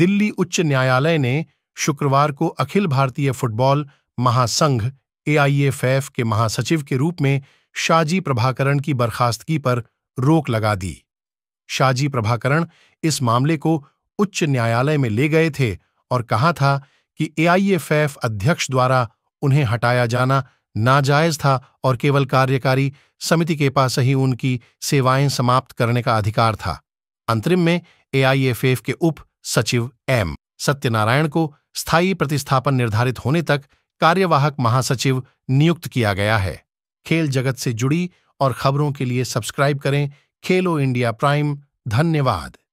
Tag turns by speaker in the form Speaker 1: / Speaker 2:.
Speaker 1: दिल्ली उच्च न्यायालय ने शुक्रवार को अखिल भारतीय फुटबॉल महासंघ एआईएफएफ के महासचिव के रूप में शाजी प्रभाकरण की बर्खास्तगी पर रोक लगा दी शाजी प्रभाकरण इस मामले को उच्च न्यायालय में ले गए थे और कहा था कि एआईएफएफ अध्यक्ष द्वारा उन्हें हटाया जाना नाजायज था और केवल कार्यकारी समिति के पास ही उनकी सेवाएं समाप्त करने का अधिकार था अंतरिम में एआईएफएफ के उप सचिव एम सत्यनारायण को स्थायी प्रतिस्थापन निर्धारित होने तक कार्यवाहक महासचिव नियुक्त किया गया है खेल जगत से जुड़ी और खबरों के लिए सब्सक्राइब करें खेलो इंडिया प्राइम धन्यवाद